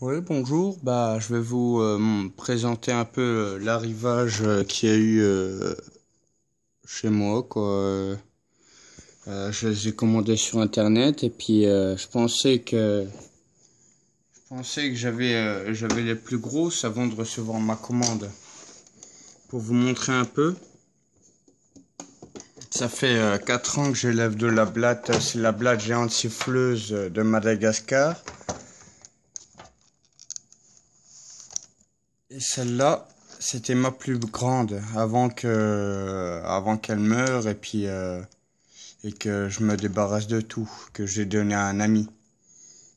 Oui, bonjour. Bah, je vais vous euh, présenter un peu euh, l'arrivage euh, qui qu'il y a eu chez moi. Quoi. je les ai commandés sur internet et puis je pensais que je pensais que j'avais j'avais les plus grosses avant de recevoir ma commande. Pour vous montrer un peu, ça fait 4 ans que j'élève de la blatte. C'est la blatte géante siffleuse de Madagascar. Celle-là, c'était ma plus grande avant que, avant qu'elle meure et puis euh, et que je me débarrasse de tout, que j'ai donné à un ami.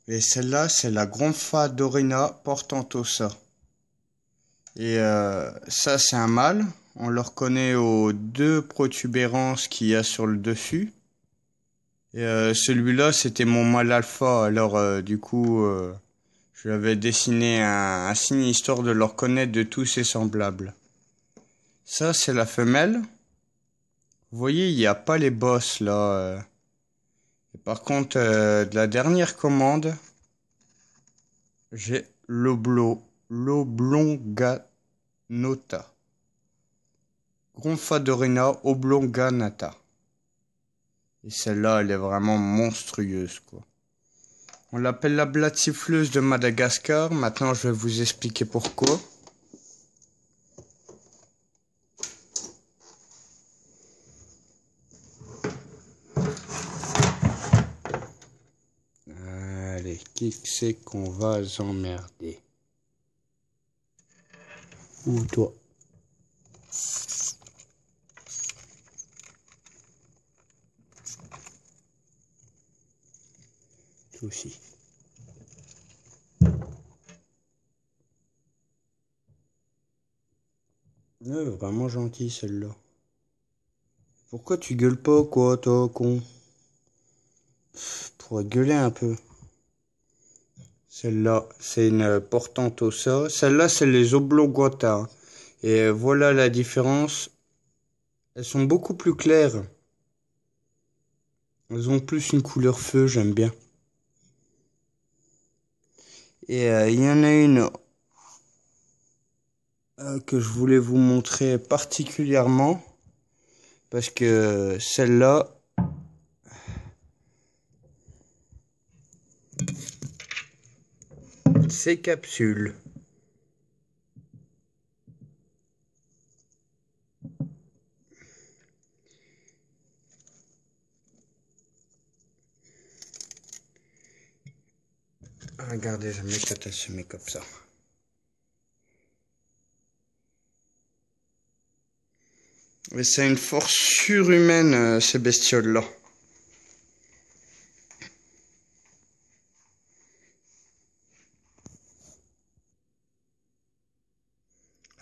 Et celle-là, c'est la Gronfa Dorina portantosa. Et euh, ça, c'est un mâle. On le reconnaît aux deux protubérances qu'il y a sur le dessus. Et euh, celui-là, c'était mon mâle alpha. Alors, du coup, je dessiné un, signe histoire de leur connaître de tous ses semblables. Ça, c'est la femelle. Vous voyez, il n'y a pas les bosses là. Euh. Et par contre, euh, de la dernière commande, j'ai l'oblo, l'oblonganota. oblonga oblonganata. Et celle-là, elle est vraiment monstrueuse, quoi. On l'appelle la blatifleuse de Madagascar. Maintenant, je vais vous expliquer pourquoi. Allez, qui c'est qu'on va emmerder Ou toi aussi. vraiment gentil celle-là. Pourquoi tu gueules pas, quoi, toi, con Pour gueuler un peu. Celle-là, c'est une portante au ça. Celle-là, c'est les oblonguata. Et voilà la différence. Elles sont beaucoup plus claires. Elles ont plus une couleur feu, j'aime bien. Et euh, il y en a une euh, que je voulais vous montrer particulièrement parce que celle-là ces capsules Regardez, jamais quand se met comme ça. Mais c'est une force surhumaine, euh, ces bestioles-là.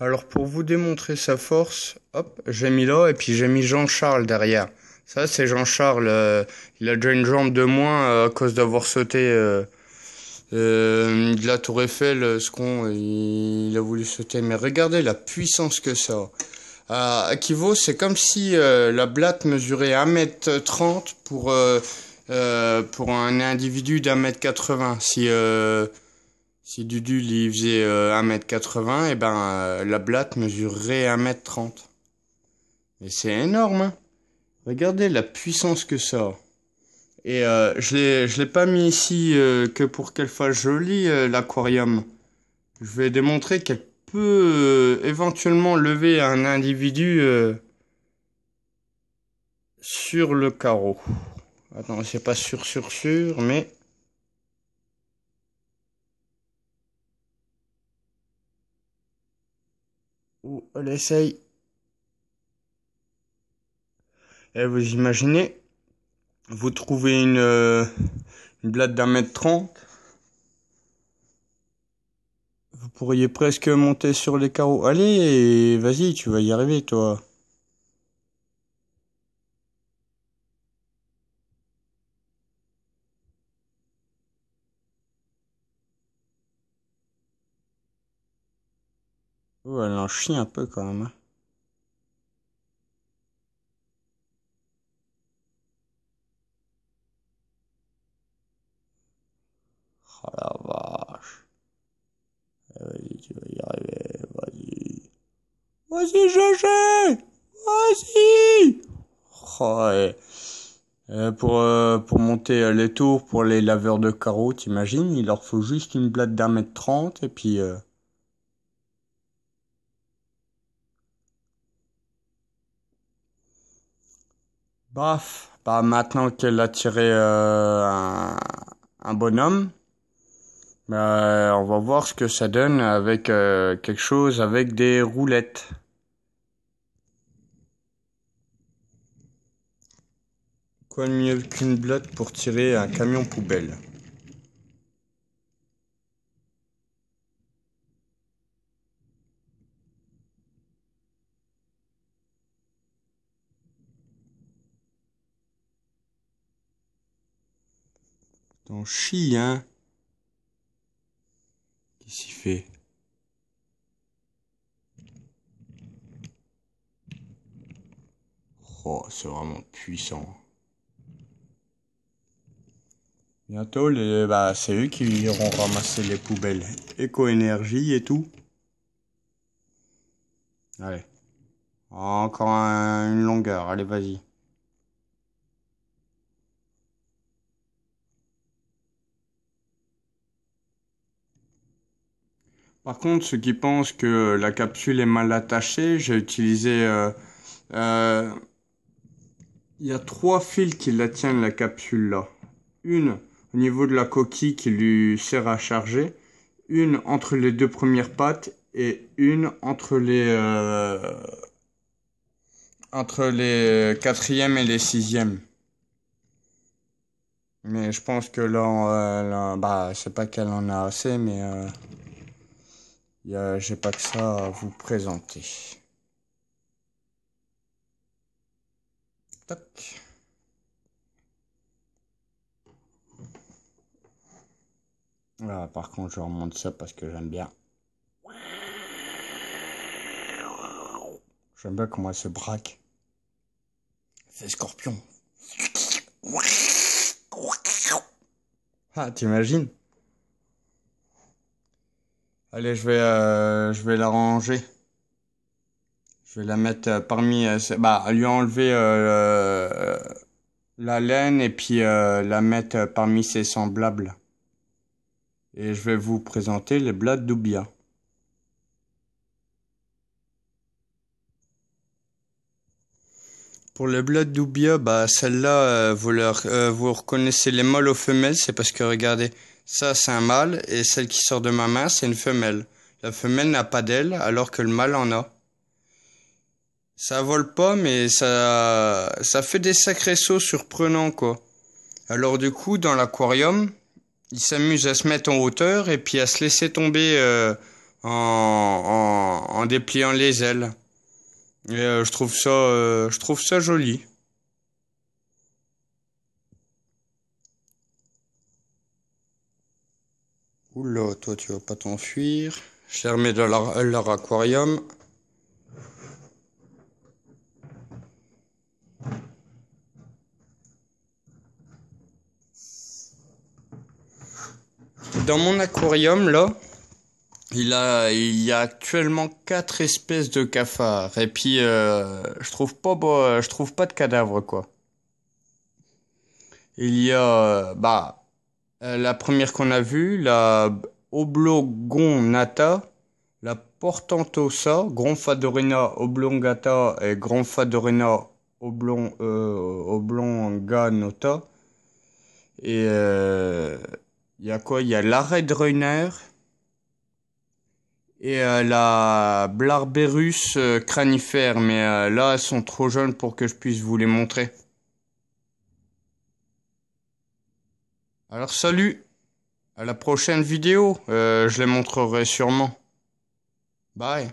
Alors pour vous démontrer sa force, hop, j'ai mis là et puis j'ai mis Jean-Charles derrière. Ça c'est Jean-Charles, euh, il a déjà une jambe de moins euh, à cause d'avoir sauté de la tour Eiffel, ce qu'on a voulu sauter. Mais regardez la puissance que ça a qui vaut, c'est comme si euh, la blatte mesurait 1m30 pour, euh, euh, pour un individu d'1m80. Si, euh, si Dudu il faisait 1m80, et eh ben, la blatte mesurerait 1m30. Et c'est énorme. Hein. Regardez la puissance que ça a. Et je l'ai pas mis ici que pour qu'elle fasse jolie l'aquarium. Je vais démontrer quelle peut euh, éventuellement lever un individu euh, sur le carreau. Attends, c'est pas sûr, sûr, sûr, mais... Ou elle essaye. Et vous imaginez, vous trouvez une, euh, une blade d'un mètre trente, vous pourriez presque monter sur les carreaux. Allez, vas-y, tu vas y arriver, toi. Oh, elle en chie un peu quand même. Hein. Oh Vas-y, Vas-y oh, pour, euh, pour monter euh, les tours, pour les laveurs de carreaux, t'imagines, il leur faut juste une blade d'un mètre trente et puis... Euh... Baf, bah maintenant qu'elle a tiré euh, un, bonhomme, bah, on va voir ce que ça donne avec quelque chose avec des roulettes. Quoi de mieux qu'une blotte pour tirer un camion poubelle T'en chien hein Qu'est-ce fait Oh, c'est vraiment puissant. Bientôt, les, bah, c'est eux qui iront ramasser les poubelles. Éco-énergie et tout. Allez. Encore une longueur. Allez, vas-y. Par contre, ceux qui pensent que la capsule est mal attachée, j'ai utilisé... Euh, euh, il y a trois fils qui la tiennent, la capsule là. Une au niveau de la coquille qui lui sert à charger, une entre les deux premières pattes et une entre les euh, entre les quatrièmes et les sixièmes. Mais je pense que euh, là, bah, c'est pas qu'elle en a assez, mais euh, j'ai pas que ça à vous présenter. Tac. Ah, par contre, je remonte ça parce que j'aime bien. J'aime bien comment elle se braque. C'est scorpion. Ah, t'imagines Allez, je vais, euh, je vais la ranger. Je vais la mettre euh, parmi... Euh, bah, lui enlever euh, la laine et puis la mettre parmi ses semblables et je vais vous présenter les blattes d'Oubia. Pour les blattes d'Oubia, bah celle-là, euh, vous, leur, vous reconnaissez les mâles aux femelles, c'est parce que regardez, ça c'est un mâle et celle qui sort de ma main c'est une femelle. La femelle n'a pas d'ailes, alors que le mâle en a. Ça vole pas mais ça ça fait des sacrés sauts surprenants quoi. Alors du coup dans l'aquarium, ils s'amusent à se mettre en hauteur et puis à se laisser tomber euh, en, en, dépliant les ailes. Et, euh, je trouve ça, euh, je trouve ça joli. Oula, toi tu vas pas t'enfuir. Je les remets dans leur aquarium. dans mon aquarium, là, il, a, il y a actuellement quatre espèces de cafards. Et puis, euh, je trouve pas, je trouve pas de cadavres, quoi. Il y a, euh, bah, euh, la première qu'on a vue, la oblogonata, la portantosa, Gronfadorina oblongata et Gronfadorina oblong, oblonganota. Et il y a quoi Il y a l'arrêt de et euh, la Blarberus euh, cranifère, mais euh, là elles sont trop jeunes pour que je puisse vous les montrer. Alors salut, à la prochaine vidéo, je les montrerai sûrement. Bye.